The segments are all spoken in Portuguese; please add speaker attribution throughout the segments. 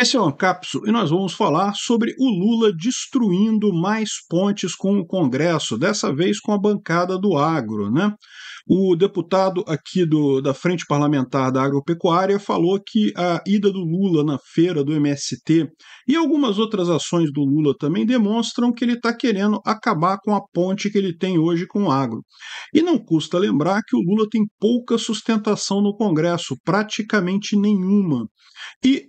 Speaker 1: Esse é o Ancapso e nós vamos falar sobre o Lula destruindo mais pontes com o Congresso, dessa vez com a bancada do agro, né? O deputado aqui do, da Frente Parlamentar da Agropecuária falou que a ida do Lula na feira do MST e algumas outras ações do Lula também demonstram que ele está querendo acabar com a ponte que ele tem hoje com o agro. E não custa lembrar que o Lula tem pouca sustentação no Congresso, praticamente nenhuma. E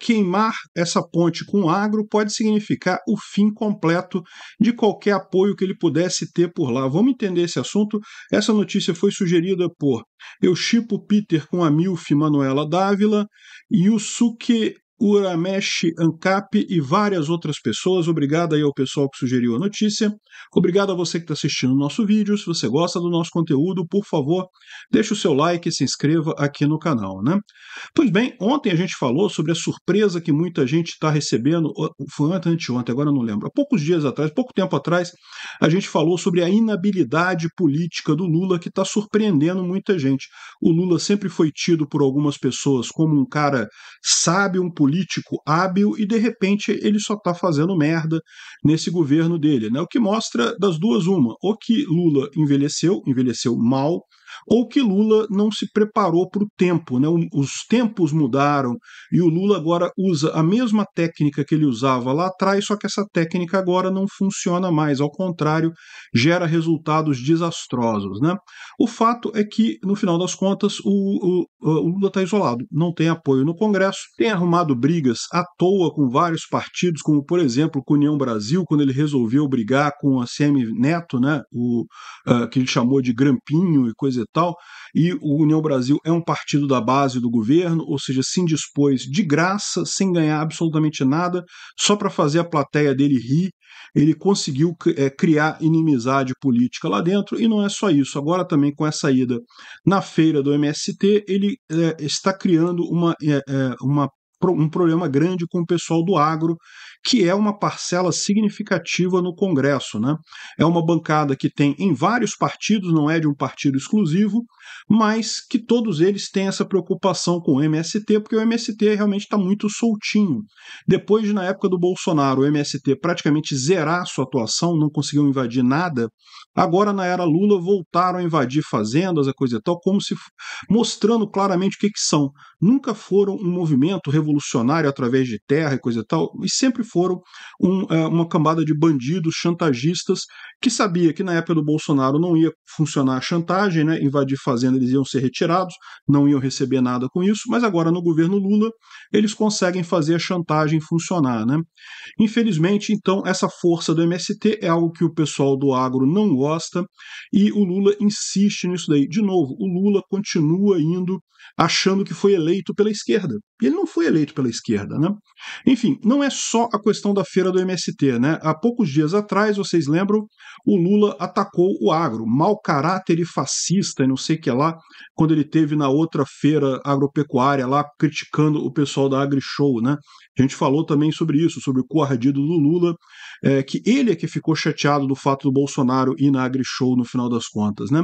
Speaker 1: queimar essa ponte com o agro pode significar o fim completo de qualquer apoio que ele pudesse ter por lá. Vamos entender esse assunto. Essa notícia foi sugerida por eu chipo Peter com a Milf Manuela Dávila, Yusuke Uramesh Ancap e várias outras pessoas. Obrigado aí ao pessoal que sugeriu a notícia. Obrigado a você que está assistindo o nosso vídeo. Se você gosta do nosso conteúdo, por favor, deixe o seu like e se inscreva aqui no canal. Né? Pois bem, ontem a gente falou sobre a surpresa que muita gente está recebendo. Foi ontem, anteontem, agora não lembro. Há poucos dias atrás, pouco tempo atrás, a gente falou sobre a inabilidade política do Lula que está surpreendendo muita gente. O Lula sempre foi tido por algumas pessoas como um cara sábio, um político político hábil e de repente ele só está fazendo merda nesse governo dele, né? O que mostra das duas uma, ou que Lula envelheceu, envelheceu mal, ou que Lula não se preparou para o tempo. Né? Os tempos mudaram e o Lula agora usa a mesma técnica que ele usava lá atrás, só que essa técnica agora não funciona mais. Ao contrário, gera resultados desastrosos. Né? O fato é que, no final das contas, o, o, o Lula está isolado, não tem apoio no Congresso, tem arrumado brigas à toa com vários partidos, como, por exemplo, com a União Brasil, quando ele resolveu brigar com a CM Neto, né? o, uh, que ele chamou de Grampinho e coisa e tal, e o União Brasil é um partido da base do governo, ou seja, se indispôs de graça, sem ganhar absolutamente nada, só para fazer a plateia dele rir, ele conseguiu é, criar inimizade política lá dentro, e não é só isso, agora também com essa ida na feira do MST, ele é, está criando uma, é, uma um problema grande com o pessoal do agro, que é uma parcela significativa no Congresso. Né? É uma bancada que tem em vários partidos, não é de um partido exclusivo, mas que todos eles têm essa preocupação com o MST, porque o MST realmente está muito soltinho. Depois, de, na época do Bolsonaro, o MST praticamente zerar sua atuação, não conseguiu invadir nada. Agora, na era Lula, voltaram a invadir fazendas, a coisa e tal, como se mostrando claramente o que, que são. Nunca foram um movimento revolucionário revolucionário através de terra e coisa e tal, e sempre foram um, é, uma cambada de bandidos, chantagistas, que sabia que na época do Bolsonaro não ia funcionar a chantagem, né, invadir fazenda eles iam ser retirados, não iam receber nada com isso, mas agora no governo Lula eles conseguem fazer a chantagem funcionar. Né? Infelizmente, então, essa força do MST é algo que o pessoal do agro não gosta e o Lula insiste nisso daí. De novo, o Lula continua indo achando que foi eleito pela esquerda ele não foi eleito pela esquerda, né? Enfim, não é só a questão da feira do MST, né? Há poucos dias atrás, vocês lembram, o Lula atacou o agro, mau caráter e fascista e não sei o que lá, quando ele teve na outra feira agropecuária lá, criticando o pessoal da AgriShow, né? A gente falou também sobre isso, sobre o coardido do Lula, é, que ele é que ficou chateado do fato do Bolsonaro ir na AgriShow no final das contas, né?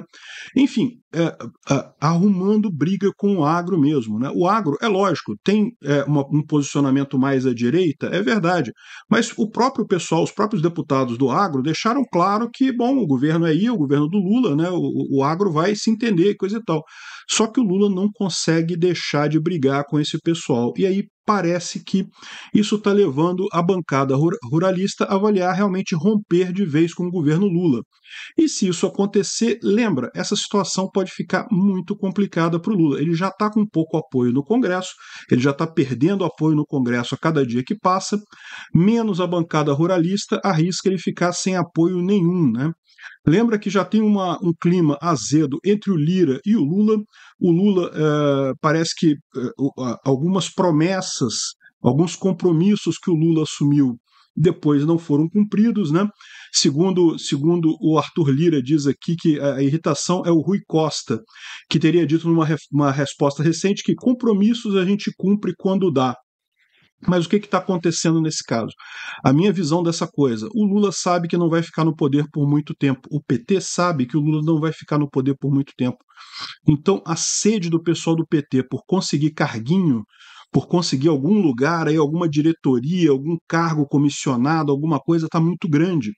Speaker 1: Enfim, é, é, arrumando briga com o agro mesmo, né? O agro, é lógico, tem é, uma, um posicionamento mais à direita, é verdade. Mas o próprio pessoal, os próprios deputados do agro, deixaram claro que, bom, o governo é aí, o governo do Lula, né, o, o agro vai se entender, coisa e tal. Só que o Lula não consegue deixar de brigar com esse pessoal. E aí parece que isso está levando a bancada ruralista a avaliar realmente romper de vez com o governo Lula. E se isso acontecer, lembra, essa situação pode ficar muito complicada para o Lula. Ele já está com pouco apoio no Congresso, ele já está perdendo apoio no Congresso a cada dia que passa, menos a bancada ruralista arrisca ele ficar sem apoio nenhum. Né? Lembra que já tem uma, um clima azedo entre o Lira e o Lula. O Lula é, parece que é, algumas promessas, alguns compromissos que o Lula assumiu depois não foram cumpridos, né? Segundo, segundo o Arthur Lira diz aqui que a irritação é o Rui Costa, que teria dito numa uma resposta recente que compromissos a gente cumpre quando dá. Mas o que está acontecendo nesse caso? A minha visão dessa coisa: o Lula sabe que não vai ficar no poder por muito tempo, o PT sabe que o Lula não vai ficar no poder por muito tempo. Então, a sede do pessoal do PT por conseguir carguinho, por conseguir algum lugar aí, alguma diretoria, algum cargo comissionado, alguma coisa, está muito grande.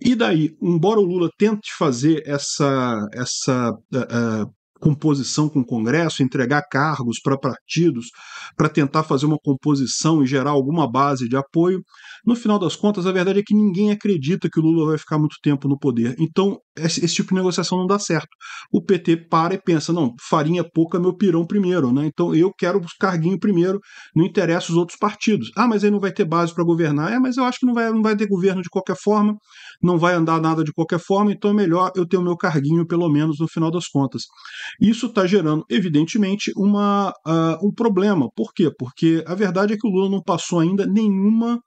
Speaker 1: E daí, embora o Lula tente fazer essa, essa uh, uh, composição com o Congresso, entregar cargos para partidos, para tentar fazer uma composição e gerar alguma base de apoio. No final das contas, a verdade é que ninguém acredita que o Lula vai ficar muito tempo no poder. Então, esse, esse tipo de negociação não dá certo. O PT para e pensa: não, farinha é pouca, meu pirão primeiro, né? Então eu quero os carguinho primeiro, não interessa os outros partidos. Ah, mas aí não vai ter base para governar. É, mas eu acho que não vai, não vai ter governo de qualquer forma, não vai andar nada de qualquer forma, então é melhor eu ter o meu carguinho, pelo menos, no final das contas. Isso está gerando, evidentemente, uma, uh, um problema. Por quê? Porque a verdade é que o Lula não passou ainda nenhuma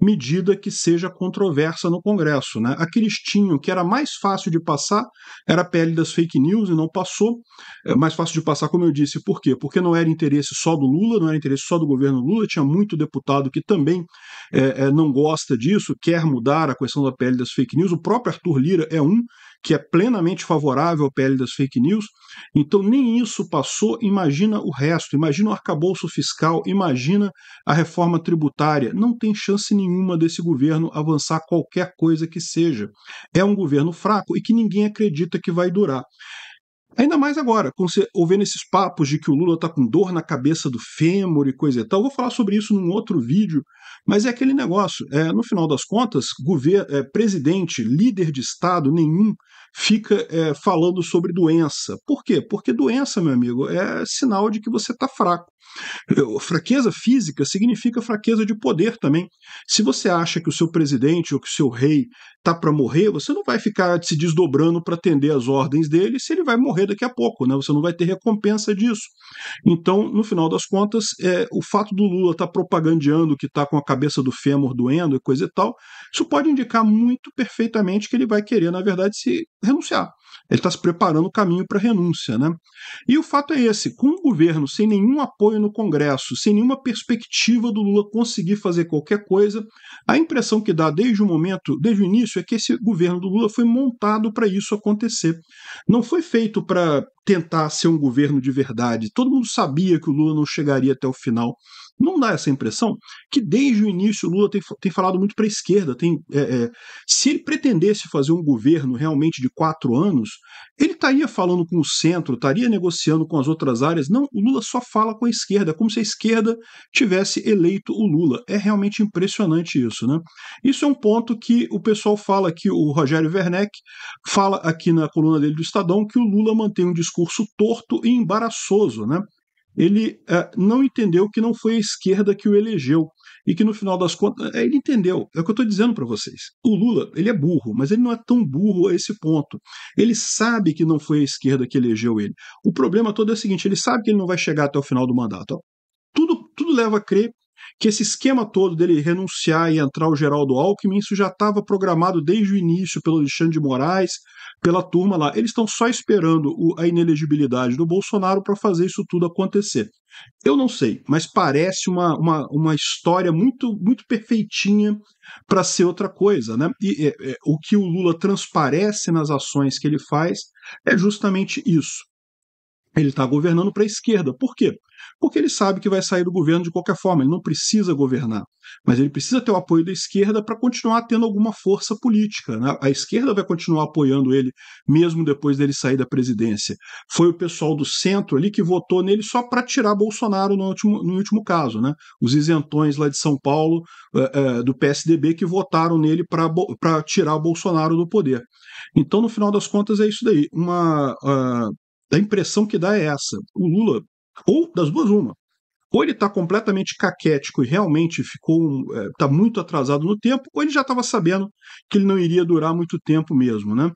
Speaker 1: medida que seja controversa no Congresso. Né? Aqueles tinham que era mais fácil de passar era a pele das fake news e não passou. É mais fácil de passar, como eu disse, por quê? Porque não era interesse só do Lula, não era interesse só do governo Lula, tinha muito deputado que também é, é, não gosta disso, quer mudar a questão da pele das fake news. O próprio Arthur Lira é um que é plenamente favorável ao PL das fake news. Então, nem isso passou. Imagina o resto, imagina o arcabouço fiscal, imagina a reforma tributária. Não tem chance nenhuma desse governo avançar qualquer coisa que seja. É um governo fraco e que ninguém acredita que vai durar. Ainda mais agora, ouvindo esses papos de que o Lula está com dor na cabeça do fêmur e coisa e tal. Eu vou falar sobre isso num outro vídeo, mas é aquele negócio. É, no final das contas, governo, é, presidente, líder de Estado nenhum fica é, falando sobre doença. Por quê? Porque doença, meu amigo, é sinal de que você está fraco. Fraqueza física significa fraqueza de poder também. Se você acha que o seu presidente ou que o seu rei está para morrer, você não vai ficar se desdobrando para atender às ordens dele se ele vai morrer daqui a pouco, né? Você não vai ter recompensa disso. Então, no final das contas, é, o fato do Lula estar tá propagandeando que está com a cabeça do fêmur doendo e coisa e tal, isso pode indicar muito perfeitamente que ele vai querer, na verdade, se renunciar. Ele está se preparando o caminho para a renúncia. Né? E o fato é esse: com o governo sem nenhum apoio no Congresso, sem nenhuma perspectiva do Lula conseguir fazer qualquer coisa, a impressão que dá desde o momento, desde o início, é que esse governo do Lula foi montado para isso acontecer. Não foi feito para tentar ser um governo de verdade. Todo mundo sabia que o Lula não chegaria até o final. Não dá essa impressão que desde o início o Lula tem, tem falado muito para a esquerda. Tem, é, é, se ele pretendesse fazer um governo realmente de quatro anos, anos, ele estaria tá falando com o centro, estaria tá negociando com as outras áreas. Não, o Lula só fala com a esquerda, é como se a esquerda tivesse eleito o Lula. É realmente impressionante isso, né? Isso é um ponto que o pessoal fala que o Rogério Werneck fala aqui na coluna dele do Estadão que o Lula mantém um discurso torto e embaraçoso, né? ele eh, não entendeu que não foi a esquerda que o elegeu e que no final das contas eh, ele entendeu. É o que eu estou dizendo para vocês. O Lula ele é burro, mas ele não é tão burro a esse ponto. Ele sabe que não foi a esquerda que elegeu ele. O problema todo é o seguinte: ele sabe que ele não vai chegar até o final do mandato. Tudo, tudo leva a crer que esse esquema todo dele renunciar e entrar o Geraldo Alckmin, isso já estava programado desde o início pelo Alexandre de Moraes, pela turma lá. Eles estão só esperando o, a inelegibilidade do Bolsonaro para fazer isso tudo acontecer. Eu não sei, mas parece uma, uma, uma história muito muito perfeitinha para ser outra coisa, né? E é, é, o que o Lula transparece nas ações que ele faz é justamente isso. Ele está governando para a esquerda. Por quê? Porque ele sabe que vai sair do governo de qualquer forma, ele não precisa governar. Mas ele precisa ter o apoio da esquerda para continuar tendo alguma força política. Né? A esquerda vai continuar apoiando ele, mesmo depois dele sair da presidência. Foi o pessoal do centro ali que votou nele só para tirar Bolsonaro no último, no último caso. Né? Os isentões lá de São Paulo, é, é, do PSDB, que votaram nele para tirar o Bolsonaro do poder. Então, no final das contas, é isso daí. Uma. Ah, a impressão que dá é essa. O Lula, ou das duas, uma. Ou ele está completamente caquético e realmente ficou está é, tá muito atrasado no tempo, ou ele já estava sabendo que ele não iria durar muito tempo mesmo. Né?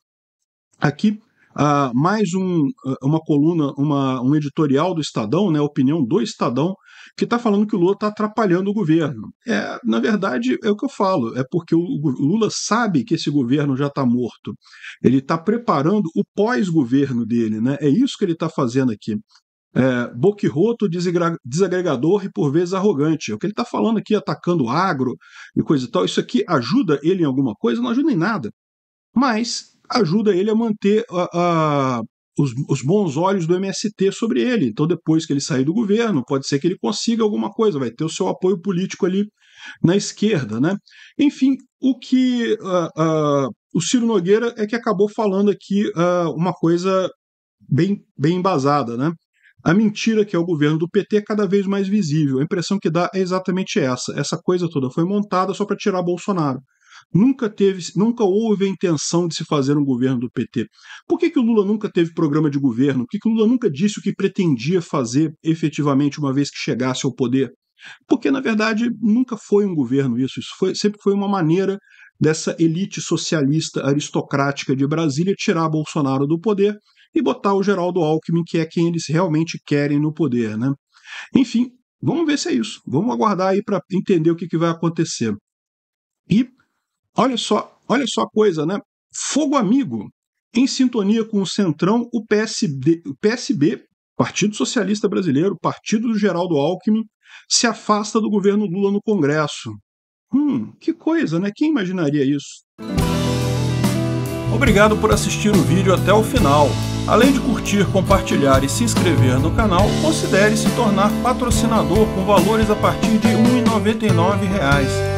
Speaker 1: Aqui, uh, mais um, ah, uma coluna, uma, um editorial do Estadão, né, opinião do Estadão, que está falando que o Lula está atrapalhando o governo. É, na verdade, é o que eu falo, é porque o Lula sabe que esse governo já está morto. Ele está preparando o pós-governo dele, né? É isso que ele está fazendo aqui. É, boquirroto, desagregador e por vezes arrogante. É o que ele está falando aqui, atacando o agro e coisa e tal. Isso aqui ajuda ele em alguma coisa? Não ajuda em nada. Mas ajuda ele a manter a, a, os, os, bons olhos do MST sobre ele. Então, depois que ele sair do governo, pode ser que ele consiga alguma coisa, vai ter o seu apoio político ali na esquerda. Né? Enfim, o que uh, uh, o Ciro Nogueira é que acabou falando aqui uh, uma coisa bem, bem embasada. Né? A mentira que é o governo do PT é cada vez mais visível. A impressão que dá é exatamente essa. Essa coisa toda foi montada só para tirar Bolsonaro. Nunca teve, nunca houve a intenção de se fazer um governo do PT. Por que, que o Lula nunca teve programa de governo? Por que, que o Lula nunca disse o que pretendia fazer efetivamente uma vez que chegasse ao poder? Porque, na verdade, nunca foi um governo isso. Isso foi, sempre foi uma maneira dessa elite socialista aristocrática de Brasília tirar Bolsonaro do poder e botar o Geraldo Alckmin, que é quem eles realmente querem no poder. Né? Enfim, vamos ver se é isso. Vamos aguardar aí para entender o que, que vai acontecer. E Olha só, olha só a coisa, né? Fogo amigo, em sintonia com o Centrão, o PSB, o PSB Partido Socialista Brasileiro, Partido do Geraldo Alckmin, se afasta do governo Lula no Congresso. Hum, que coisa, né? Quem imaginaria isso? Obrigado por assistir o vídeo até o final. Além de curtir, compartilhar e se inscrever no canal, considere se tornar patrocinador com valores a partir de R$ 1,99